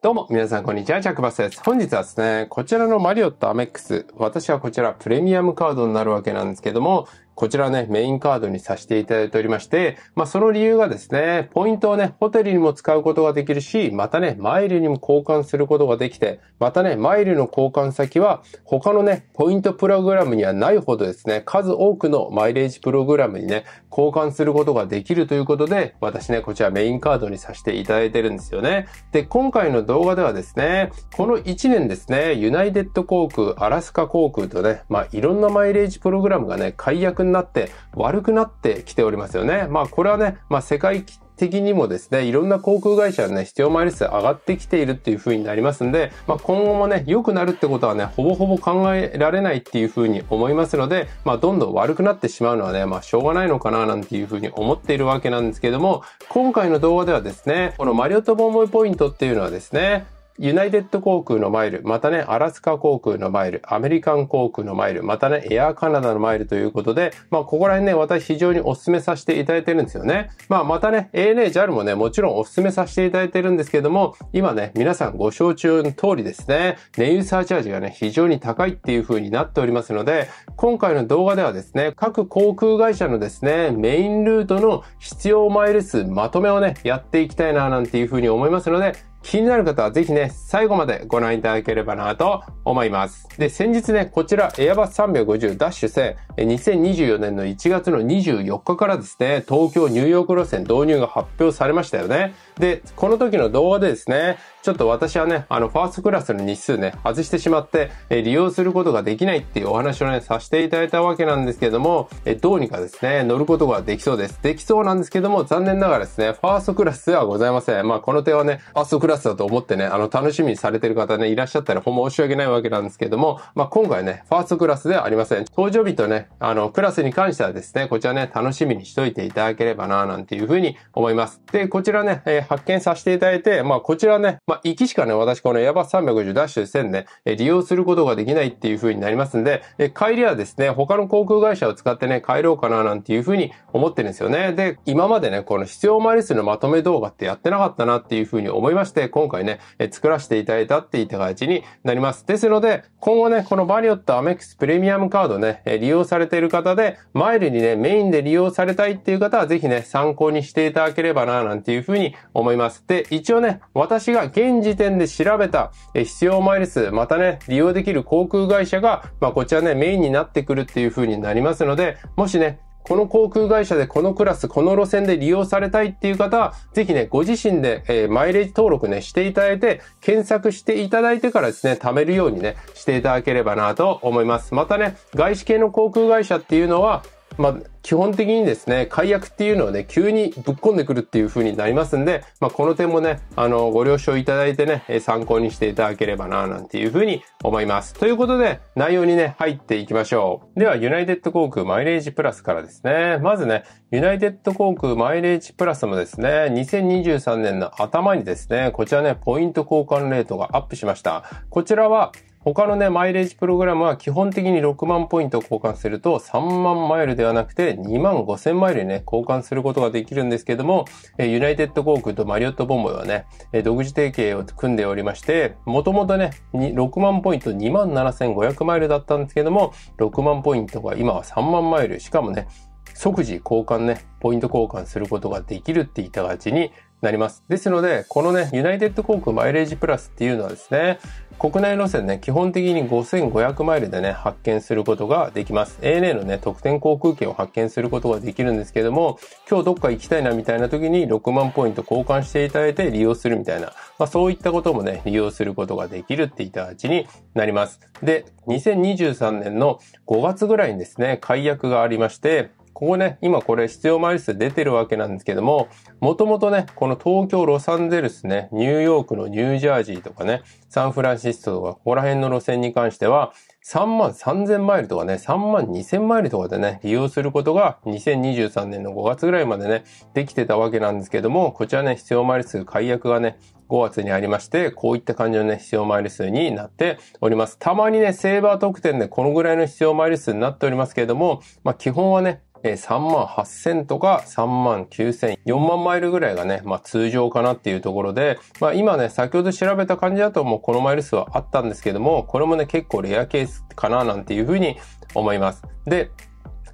どうも、皆さん、こんにちは。ジャックバスです。本日はですね、こちらのマリオットアメックス。私はこちら、プレミアムカードになるわけなんですけども、こちらね、メインカードにさせていただいておりまして、まあ、その理由がですね、ポイントをね、ホテルにも使うことができるし、またね、マイルにも交換することができて、またね、マイルの交換先は、他のね、ポイントプログラムにはないほどですね、数多くのマイレージプログラムにね、交換することができるということで、私ね、こちらメインカードにさせていただいてるんですよね。で、今回の動画ではですね、この1年ですね、ユナイテッド航空、アラスカ航空とね、まあ、いろんなマイレージプログラムがね、解約になって悪くなってきておりますよね。まあこれはね、まあ世界的にもですね、いろんな航空会社のね、必要マイル数上がってきているっていう風になりますんで、まあ、今後もね、良くなるってことはね、ほぼほぼ考えられないっていう風に思いますので、まあ、どんどん悪くなってしまうのはね、まあ、しょうがないのかななんていう風に思っているわけなんですけども、今回の動画ではですね、このマリオットボンボイポイントっていうのはですね、ユナイテッド航空のマイル、またね、アラスカ航空のマイル、アメリカン航空のマイル、またね、エアーカナダのマイルということで、まあ、ここら辺ね、私非常にお勧めさせていただいてるんですよね。まあ、またね、ANA、JAL もね、もちろんお勧めさせていただいてるんですけども、今ね、皆さんご承知の通りですね、燃油サーチャージがね、非常に高いっていう風になっておりますので、今回の動画ではですね、各航空会社のですね、メインルートの必要マイル数まとめをね、やっていきたいな、なんていう風に思いますので、気になる方はぜひね、最後までご覧いただければなと思います。で、先日ね、こちらエアバス350-1000ダ、2024年の1月の24日からですね、東京ニューヨーク路線導入が発表されましたよね。で、この時の動画でですね、ちょっと私はね、あの、ファーストクラスの日数ね、外してしまって、え利用することができないっていうお話をね、させていただいたわけなんですけども、えどうにかですね、乗ることができそうです。できそうなんですけども、残念ながらですね、ファーストクラスではございません。まあ、この点はね、ファーストクラスだと思ってね、あの、楽しみにされてる方ね、いらっしゃったら、ほんま申し訳ないわけなんですけども、まあ、今回ね、ファーストクラスではありません。登場日とね、あの、クラスに関してはですね、こちらね、楽しみにしといていただければな、なんていうふうに思います。で、こちらね、え発見させていただいて、まあこちらね、まあ行きしかね、私このエアバス350ダッシュ1000ね、利用することができないっていう風になりますんで、帰りはですね、他の航空会社を使ってね、帰ろうかななんていう風に思ってるんですよね。で、今までね、この必要マイル数のまとめ動画ってやってなかったなっていう風に思いまして、今回ね、作らせていただいたっていった形になります。ですので、今後ね、このバリオットアメックスプレミアムカードね、利用されている方で、マイルにね、メインで利用されたいっていう方は、ぜひね、参考にしていただければななんていうふうに思います。で、一応ね、私が現時点で調べた必要マイル数、またね、利用できる航空会社が、まあ、こちらね、メインになってくるっていう風になりますので、もしね、この航空会社でこのクラス、この路線で利用されたいっていう方は、ぜひね、ご自身で、えー、マイレージ登録ね、していただいて、検索していただいてからですね、貯めるようにね、していただければなと思います。またね、外資系の航空会社っていうのは、まあ、基本的にですね、解約っていうのはね、急にぶっ込んでくるっていう風になりますんで、まあ、この点もね、あの、ご了承いただいてね、参考にしていただければな、なんていう風に思います。ということで、内容にね、入っていきましょう。では、ユナイテッド航空マイレージプラスからですね、まずね、ユナイテッド航空マイレージプラスもですね、2023年の頭にですね、こちらね、ポイント交換レートがアップしました。こちらは、他のね、マイレージプログラムは基本的に6万ポイント交換すると3万マイルではなくて2万5千マイルにね、交換することができるんですけども、ユナイテッド航空とマリオットボンボイはね、独自提携を組んでおりまして、もともとね、6万ポイント2万7500マイルだったんですけども、6万ポイントが今は3万マイル、しかもね、即時交換ね、ポイント交換することができるって言った形になります。ですので、このね、ユナイテッド航空マイレージプラスっていうのはですね、国内路線ね、基本的に5500マイルでね、発見することができます。ANA のね、特典航空券を発見することができるんですけども、今日どっか行きたいなみたいな時に6万ポイント交換していただいて利用するみたいな、まあそういったこともね、利用することができるっていった形になります。で、2023年の5月ぐらいにですね、解約がありまして、ここね、今これ必要枚数出てるわけなんですけども、もともとね、この東京、ロサンゼルスね、ニューヨークのニュージャージーとかね、サンフランシスコとか、ここら辺の路線に関しては、3万3000マイルとかね、3万2000マイルとかでね、利用することが2023年の5月ぐらいまでね、できてたわけなんですけども、こちらね、必要マイル数解約がね、5月にありまして、こういった感じのね、必要マイル数になっております。たまにね、セーバー特典でこのぐらいの必要マイル数になっておりますけれども、まあ基本はね、えー、3万8000とか3万9000、4万マイルぐらいがね、まあ通常かなっていうところで、まあ今ね、先ほど調べた感じだともうこのマイル数はあったんですけども、これもね、結構レアケースかななんていうふうに思います。で、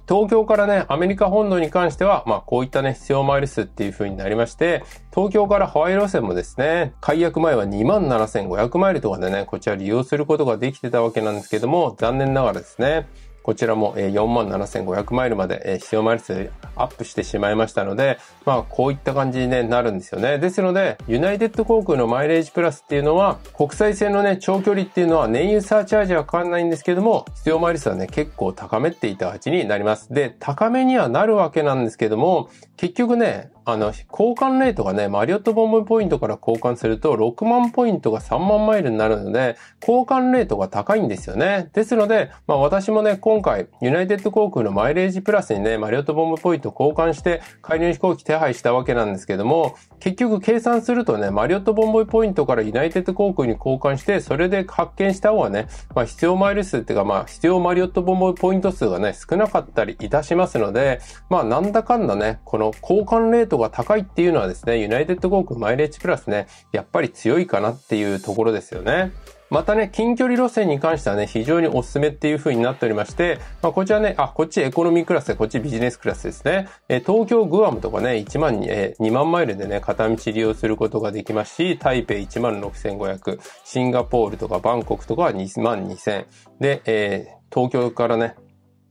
東京からね、アメリカ本土に関しては、まあこういったね、必要マイル数っていう風になりまして、東京からハワイ路線もですね、解約前は27,500マイルとかでね、こちら利用することができてたわけなんですけども、残念ながらですね、こちらも47,500マイルまで必要マイル数アップしてしまいましたので、まあこういった感じになるんですよね。ですので、ユナイテッド航空のマイレージプラスっていうのは、国際線のね、長距離っていうのは燃油サーチャージは変わんないんですけども、必要マイル数はね、結構高めっていた形になります。で、高めにはなるわけなんですけども、結局ね、あの、交換レートがね、マリオットボンボイポイントから交換すると、6万ポイントが3万マイルになるので、交換レートが高いんですよね。ですので、まあ私もね、今回、ユナイテッド航空のマイレージプラスにね、マリオットボンボイポイント交換して、海流飛行機手配したわけなんですけども、結局計算するとね、マリオットボンボイポイントからユナイテッド航空に交換して、それで発見した方がね、まあ必要マイル数っていうか、まあ必要マリオットボンボイポイント数がね、少なかったりいたしますので、まあなんだかんだね、この交換レートが高いっていうのはですね、ユナイテッド航空マイレージプラスね、やっぱり強いかなっていうところですよね。またね、近距離路線に関してはね、非常におすすめっていう風になっておりまして、まあ、こちらね、あ、こっちエコノミークラスで、こっちビジネスクラスですね。え東京グアムとかね、1万、え2万マイルでね、片道利用することができますし、台北1万6500、シンガポールとかバンコクとかは2万2000。で、えー東京からね、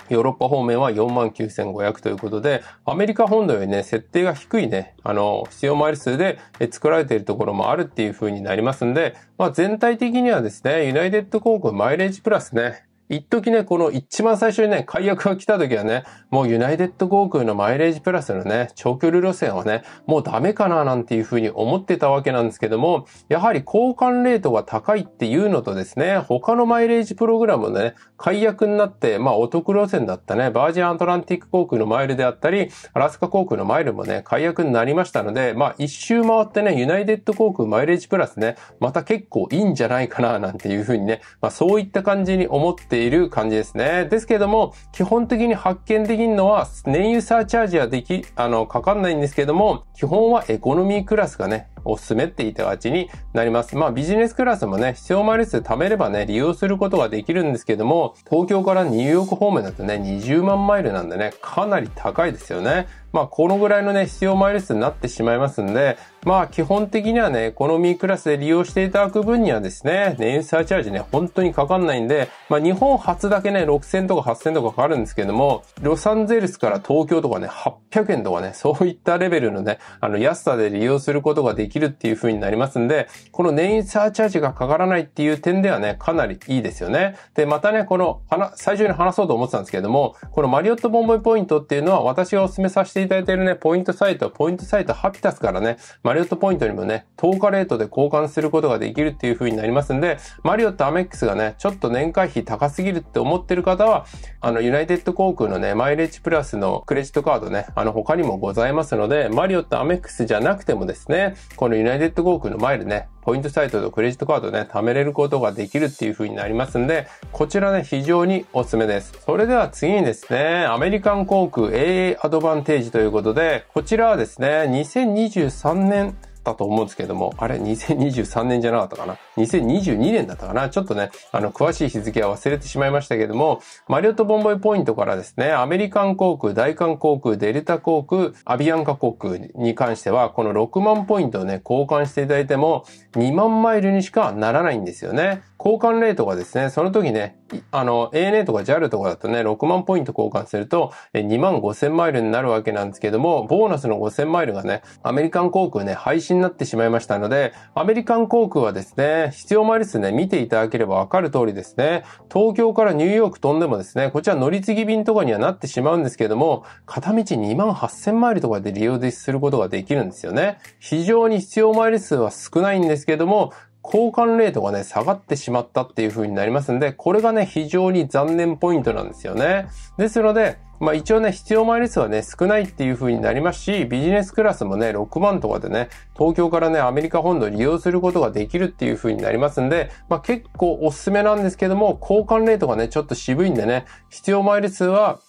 ヨーロッパ方面は49,500ということで、アメリカ本土よりね、設定が低いね、あの、必要マイル数で作られているところもあるっていう風になりますんで、まあ全体的にはですね、ユナイテッド航空マイレージプラスね、一時ね、この一番最初にね、解約が来た時はね、もうユナイテッド航空のマイレージプラスのね、長距離路線はね、もうダメかななんていうふうに思ってたわけなんですけども、やはり交換レートが高いっていうのとですね、他のマイレージプログラムのね、解約になって、まあお得路線だったね、バージンアントランティック航空のマイルであったり、アラスカ航空のマイルもね、解約になりましたので、まあ一周回ってね、ユナイテッド航空マイレージプラスね、また結構いいんじゃないかななんていうふうにね、まあそういった感じに思ってている感じですね。ですけれども、基本的に発見できるのは、燃油サーチャージはでき、あの、かかんないんですけれども、基本はエコノミークラスがね、おすすめって言った形になります。まあビジネスクラスもね、必要マイル数貯めればね、利用することができるんですけども、東京からニューヨーク方面だとね、20万マイルなんでね、かなり高いですよね。まあ、このぐらいのね、必要マイル数になってしまいますんで、まあ、基本的にはね、こコノミークラスで利用していただく分にはですね、燃油サーチャージね、本当にかかんないんで、まあ、日本初だけね、6000とか8000とかかかるんですけども、ロサンゼルスから東京とかね、800円とかね、そういったレベルのね、あの、安さで利用することができるっていう風になりますんで、この燃油サーチャージがかからないっていう点ではね、かなりいいですよね。で、またね、この、最初に話そうと思ってたんですけども、このマリオットボンボイポイントっていうのは私がお勧めさせていただいているね、ポイントサイト、ポイントサイトハピタスからね、マリオットポイントにもね、10日レートで交換することができるっていう風になりますんで、マリオットアメックスがね、ちょっと年会費高すぎるって思ってる方は、あの、ユナイテッド航空のね、マイレージプラスのクレジットカードね、あの、他にもございますので、マリオットアメックスじゃなくてもですね、このユナイテッド航空のマイルね、ポイントサイトとクレジットカードね、貯めれることができるっていう風になりますんで、こちらね、非常におすすめです。それでは次にですね、アメリカン航空 AA アドバンテージということで、こちらはですね、2023年ったと思うんですけども、あれ、2023年じゃなかったかな ?2022 年だったかなちょっとね、あの、詳しい日付は忘れてしまいましたけども、マリオットボンボイポイントからですね、アメリカン航空、大韓航空、デルタ航空、アビアンカ航空に関しては、この6万ポイントをね、交換していただいても、2万マイルにしかならないんですよね。交換レートがですね、その時ね、あの、ANA とか JAL とかだとね、6万ポイント交換すると、2万5千マイルになるわけなんですけども、ボーナスの5千マイルがね、アメリカン航空ね、配信になってしまいましたので、アメリカン航空はですね、必要マイル数ね、見ていただければわかる通りですね、東京からニューヨーク飛んでもですね、こちら乗り継ぎ便とかにはなってしまうんですけども、片道2万8000マイルとかで利用することができるんですよね。非常に必要マイル数は少ないんですけども、交換レートがね、下がってしまったっていう風になりますんで、これがね、非常に残念ポイントなんですよね。ですので、まあ一応ね、必要マイル数はね、少ないっていう風になりますし、ビジネスクラスもね、6万とかでね、東京からね、アメリカ本土利用することができるっていう風になりますんで、まあ結構おすすめなんですけども、交換レートがね、ちょっと渋いんでね、必要マイル数は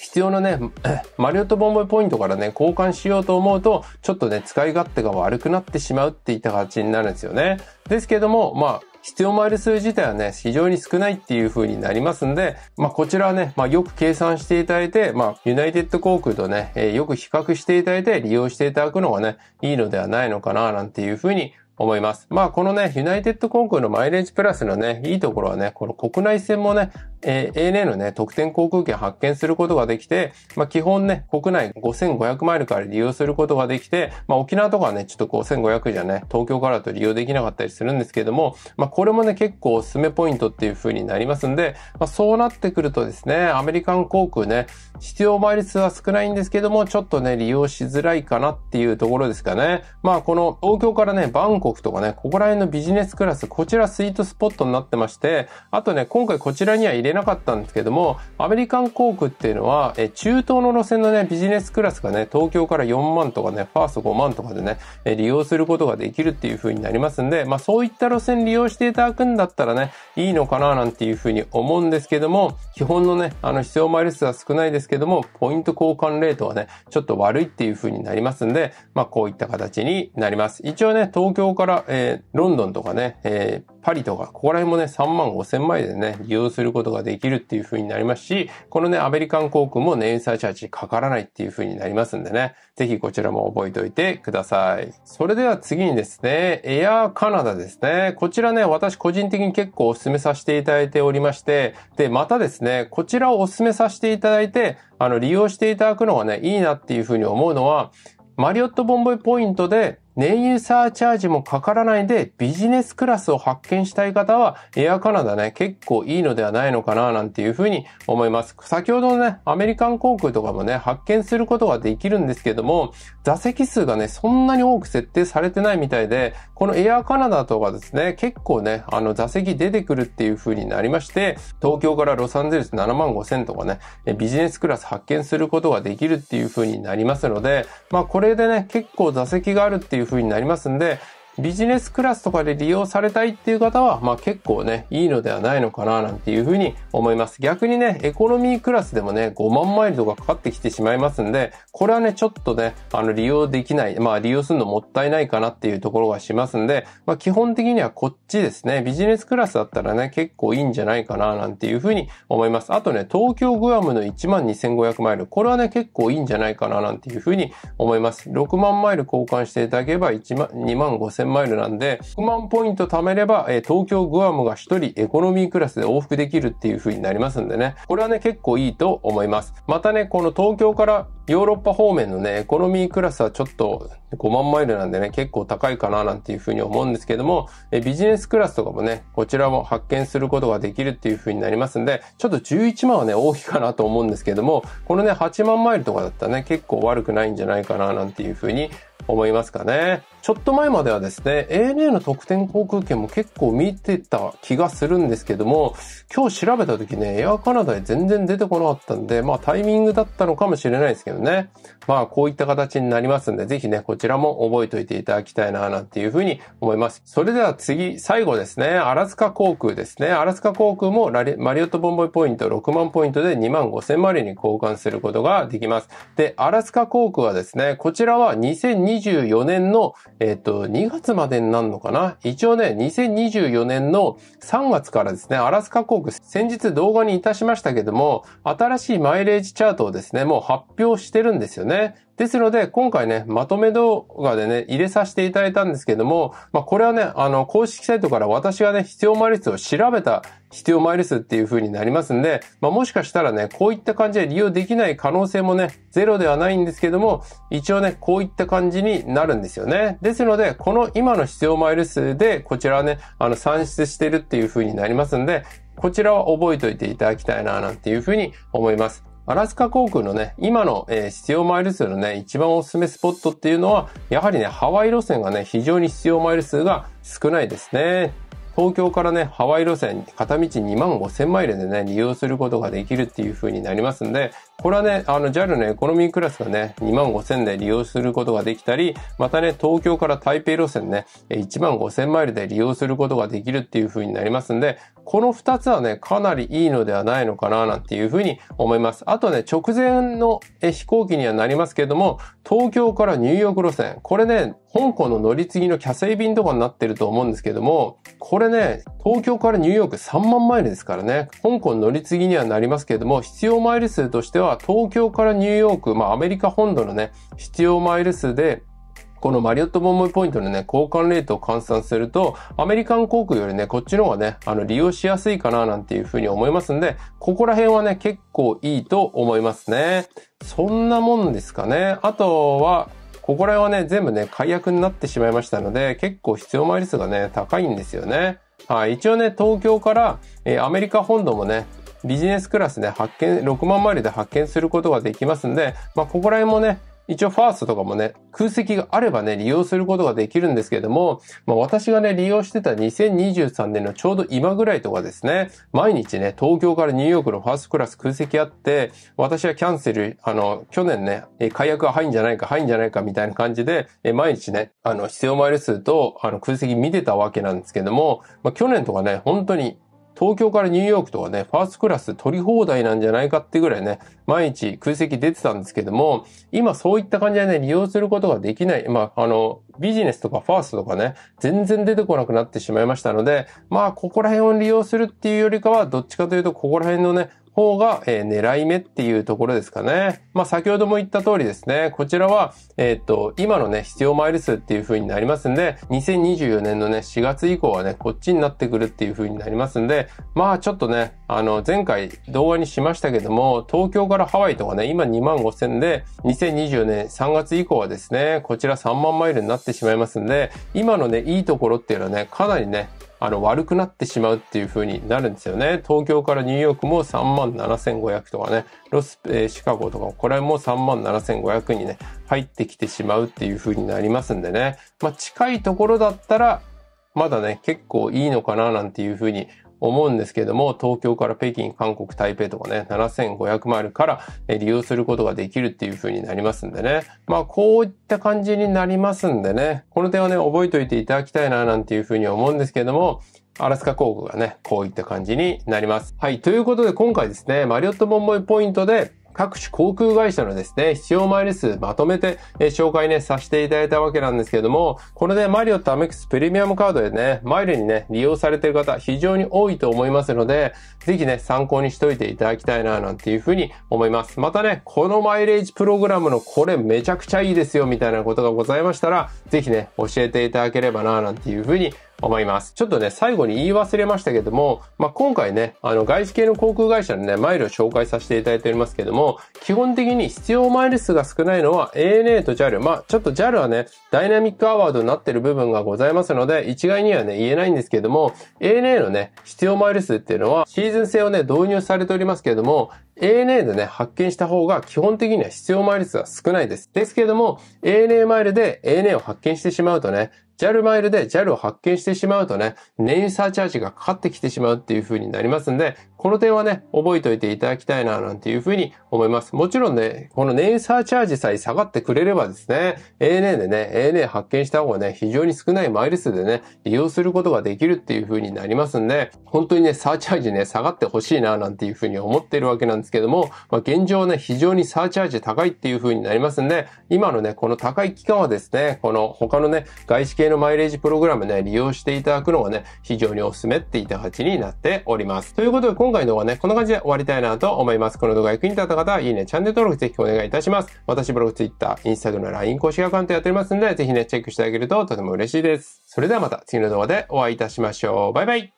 必要なね、マリオットボンボイポイントからね、交換しようと思うと、ちょっとね、使い勝手が悪くなってしまうっていった形になるんですよね。ですけども、まあ、必要イル数自体はね、非常に少ないっていう風になりますんで、まあ、こちらはね、まあ、よく計算していただいて、まあ、ユナイテッド航空とね、えー、よく比較していただいて利用していただくのがね、いいのではないのかな、なんていう風に思います。まあ、このね、ユナイテッド航空のマイレージプラスのね、いいところはね、この国内線もね、え ANA のね、特典航空券発券することができて、まあ、基本ね、国内5500マイルから利用することができて、まあ、沖縄とかね、ちょっと5 5 0 0じゃね、東京からと利用できなかったりするんですけども、まあ、これもね、結構おすすめポイントっていう風になりますんで、まあ、そうなってくるとですね、アメリカン航空ね、必要マイル数は少ないんですけども、ちょっとね、利用しづらいかなっていうところですかね。まあ、この東京からね、バンコクとかね、ここら辺のビジネスクラス、こちらスイートスポットになってまして、あとね、今回こちらには入れなかったんですけども、アメリカン航空っていうのは、え中東の路線のね、ビジネスクラスがね、東京から4万とかね、ファースト5万とかでね、え利用することができるっていう風になりますんで、まあそういった路線利用していただくんだったらね、いいのかななんていう風に思うんですけども、基本のね、あの必要マイル数は少ないですけども、ポイント交換レートはね、ちょっと悪いっていう風になりますんで、まあこういった形になります。一応ね、東京から、えー、ロンドンとかね、えーパリとか、ここら辺もね、3万5千枚でね、利用することができるっていう風になりますし、このね、アメリカン航空も年イサーチャージかからないっていう風になりますんでね、ぜひこちらも覚えておいてください。それでは次にですね、エアーカナダですね。こちらね、私個人的に結構お勧めさせていただいておりまして、で、またですね、こちらをお勧めさせていただいて、あの、利用していただくのがね、いいなっていう風に思うのは、マリオットボンボイポイントで燃油サーチャージもかからないでビジネスクラスを発見したい方は、エアカナダね、結構いいのではないのかな、なんていうふうに思います。先ほどのね、アメリカン航空とかもね、発見することができるんですけども、座席数がね、そんなに多く設定されてないみたいで、このエアカナダとかですね、結構ね、あの座席出てくるっていうふうになりまして、東京からロサンゼルス7万5千とかね、ビジネスクラス発見することができるっていうふうになりますので、まあこれでね、結構座席があるっていういふうになりますんで、ビジネスクラスとかで利用されたいっていう方は、まあ結構ね、いいのではないのかななんていうふうに思います。逆にね、エコノミークラスでもね、5万マイルとかかかってきてしまいますんで、これはね、ちょっとね、あの、利用できない、まあ利用するのもったいないかなっていうところがしますんで、まあ基本的にはこっちですね、ビジネスクラスだったらね、結構いいんじゃないかななんていうふうに思います。あとね、東京グアムの12,500マイル、これはね、結構いいんじゃないかななんていうふうに思います。6万マイル交換していただければ1万、2万5千0 0 0マイルなんで、100万ポイント貯めれば、え東京グアムが1人エコノミークラスで往復できるっていう風になりますんでね。これはね、結構いいと思います。またね、この東京からヨーロッパ方面のね、エコノミークラスはちょっと5万マイルなんでね、結構高いかななんていうふうに思うんですけども、ビジネスクラスとかもね、こちらも発見することができるっていうふうになりますんで、ちょっと11万はね、大きいかなと思うんですけども、このね、8万マイルとかだったらね、結構悪くないんじゃないかななんていうふうに思いますかね。ちょっと前まではですね、ANA の特典航空券も結構見てた気がするんですけども、今日調べた時ね、エアカナダで全然出てこなかったんで、まあタイミングだったのかもしれないですけど、よね。まあ、こういった形になりますんで、ぜひね、こちらも覚えておいていただきたいな、なんていうふうに思います。それでは次、最後ですね。アラスカ航空ですね。アラスカ航空もマリオットボンボイポイント6万ポイントで2万5千マリに交換することができます。で、アラスカ航空はですね、こちらは2024年の、えっと、2月までになるのかな一応ね、2024年の3月からですね、アラスカ航空、先日動画にいたしましたけども、新しいマイレージチャートをですね、もう発表してるんですよね。ですので、今回ね、まとめ動画でね、入れさせていただいたんですけども、まあ、これはね、あの、公式サイトから私がね、必要マイル数を調べた必要マイル数っていう風になりますんで、まあ、もしかしたらね、こういった感じで利用できない可能性もね、ゼロではないんですけども、一応ね、こういった感じになるんですよね。ですので、この今の必要マイル数で、こちらはね、あの、算出してるっていう風になりますんで、こちらは覚えておいていただきたいな、なんていうふうに思います。アラスカ航空のね、今の、えー、必要マイル数のね、一番おすすめスポットっていうのは、やはりね、ハワイ路線がね、非常に必要マイル数が少ないですね。東京からね、ハワイ路線、片道2万5千マイルでね、利用することができるっていう風になりますんで、これはね、あの JAL のエコノミークラスがね、2万5千で利用することができたり、またね、東京から台北路線ね、1万5千マイルで利用することができるっていう風になりますんで、この2つはね、かなりいいのではないのかななんていう風に思います。あとね、直前の飛行機にはなりますけれども、東京からニューヨーク路線、これね、香港の乗り継ぎのキャセイ便とかになってると思うんですけども、これね、東京からニューヨーク3万マイルですからね、香港乗り継ぎにはなりますけれども、必要マイル数としては、東京からニューヨーク、まあアメリカ本土のね、必要マイル数で、このマリオットボンボイポイントのね、交換レートを換算すると、アメリカン航空よりね、こっちの方がね、あの、利用しやすいかななんていうふうに思いますんで、ここら辺はね、結構いいと思いますね。そんなもんですかね。あとは、ここら辺はね、全部ね、解約になってしまいましたので、結構必要マイル数がね、高いんですよね。はい、一応ね、東京から、えー、アメリカ本土もね、ビジネスクラスで、発見、6万マイルで発見することができますんで、まあ、ここら辺もね、一応ファーストとかもね、空席があればね、利用することができるんですけれども、まあ、私がね、利用してた2023年のちょうど今ぐらいとかですね、毎日ね、東京からニューヨークのファーストクラス空席あって、私はキャンセル、あの、去年ね、解約が入んじゃないか、入んじゃないかみたいな感じで、毎日ね、あの、必要マイル数と、あの、空席見てたわけなんですけども、まあ、去年とかね、本当に東京からニューヨークとかね、ファーストクラス取り放題なんじゃないかってぐらいね、毎日空席出てたんですけども、今そういった感じでね、利用することができない、まあ、あの、ビジネスとかファーストとかね、全然出てこなくなってしまいましたので、まあ、ここら辺を利用するっていうよりかは、どっちかというと、ここら辺のね、方が、えー、狙い目っていうところですかね。まあ、先ほども言った通りですね。こちらは、えっ、と、今のね、必要マイル数っていう風になりますんで、2024年のね、4月以降はね、こっちになってくるっていう風になりますんで、まあ、ちょっとね、あの、前回動画にしましたけども、東京からハワイとかね、今2万5千で、2020年3月以降はですね、こちら3万マイルになってしまいますんで、今のね、いいところっていうのはね、かなりね、あの、悪くなってしまうっていう風になるんですよね。東京からニューヨークも3万7500とかね、ロス、えー、シカゴとか、これも3万7500にね、入ってきてしまうっていう風になりますんでね。まあ、近いところだったら、まだね、結構いいのかななんていう風に思うんですけども、東京から北京、韓国、台北とかね、7500マイルから利用することができるっていう風になりますんでね。まあ、こういった感じになりますんでね、この点はね、覚えておいていただきたいな、なんていう風に思うんですけども、アラスカ航空がね、こういった感じになります。はい。ということで、今回ですね、マリオットボンボイポイントで、各種航空会社のですね、必要マイル数まとめて、え紹介ね、させていただいたわけなんですけども、これでマリオットアメックスプレミアムカードでね、マイルにね、利用されている方非常に多いと思いますので、ぜひね、参考にしといていただきたいな、なんていうふうに思います。またね、このマイレージプログラムのこれめちゃくちゃいいですよ、みたいなことがございましたら、ぜひね、教えていただければな、なんていうふうに思います。ちょっとね、最後に言い忘れましたけども、まあ、今回ね、あの、外資系の航空会社のね、マイルを紹介させていただいておりますけども、基本的に必要マイル数が少ないのは ANA と JAL。まあ、ちょっと JAL はね、ダイナミックアワードになってる部分がございますので、一概にはね、言えないんですけども、ANA のね、必要マイル数っていうのは、シーズン制をね、導入されておりますけども、ANA でね、発見した方が基本的には必要マイル数は少ないです。ですけども、ANA マイルで ANA を発見してしまうとね、JAL マイルで JAL を発見してしまうとね、燃油サーチャージがかかってきてしまうっていう風になりますんで、この点はね、覚えておいていただきたいな、なんていうふうに思います。もちろんね、このネイサーチャージさえ下がってくれればですね、ANA でね、ANA 発見した方がね、非常に少ないマイル数でね、利用することができるっていうふうになりますんで、本当にね、サーチャージね、下がってほしいな、なんていうふうに思ってるわけなんですけども、まあ、現状ね、非常にサーチャージ高いっていうふうになりますんで、今のね、この高い期間はですね、この他のね、外資系のマイレージプログラムね、利用していただくのがね、非常におすすめっていた形になっております。ということで、今回回の動画ね、こんな感じで終わりたいなと思います。この動画役に立った方は、いいね、チャンネル登録ぜひお願いいたします。私ブログ、ツイッター、インスタグラム、LINE 公式アカウントやっておりますので、ぜひね、チェックしてあげるととても嬉しいです。それではまた次の動画でお会いいたしましょう。バイバイ